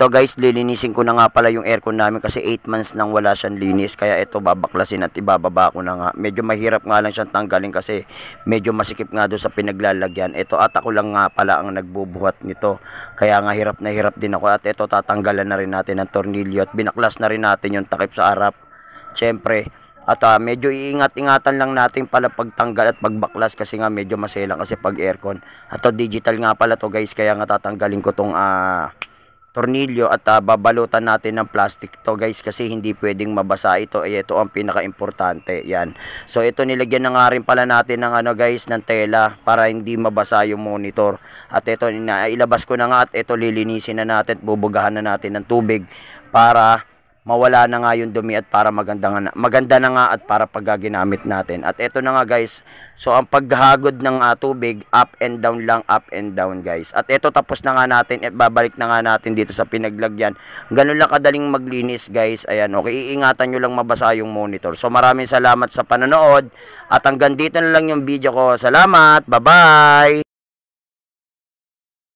Ito guys, lilinisin ko na nga pala yung aircon namin kasi 8 months nang wala siyang linis. Kaya ito babaklasin at ibababa ko na nga. Medyo mahirap nga lang siyang tanggalin kasi medyo masikip nga doon sa pinaglalagyan. Ito at ako lang nga pala ang nagbubuhat nito. Kaya nga hirap na hirap din ako. At ito tatanggalan na rin natin ng tornilyo at binaklas na rin natin yung takip sa harap. Siyempre, at uh, medyo iingat-ingatan lang natin pala pagtanggal at pagbaklas kasi nga medyo maselang kasi pag aircon. At to digital nga pala to guys kaya nga tatanggalin ko tong uh, tornilyo at uh, babalutan natin ng plastic to guys kasi hindi pwedeng mabasa ito eh ito ang pinaka-importante yan so ito nilagyan na nga rin pala natin ng ano guys ng tela para hindi mabasa yung monitor at ito na ilabas ko na nga at ito lilinisin na natin bubugahan na natin ng tubig para mawala na nga yung dumi at para maganda na, maganda na nga at para paggaginamit natin. At ito na nga guys, so ang paghagod ng uh, tubig, up and down lang, up and down guys. At ito tapos na nga natin, at babalik na nga natin dito sa pinaglagyan. Ganun lang kadaling maglinis guys, ayan okay, iingatan nyo lang mabasa yung monitor. So maraming salamat sa panonood at hanggang dito na lang yung video ko. Salamat, bye bye!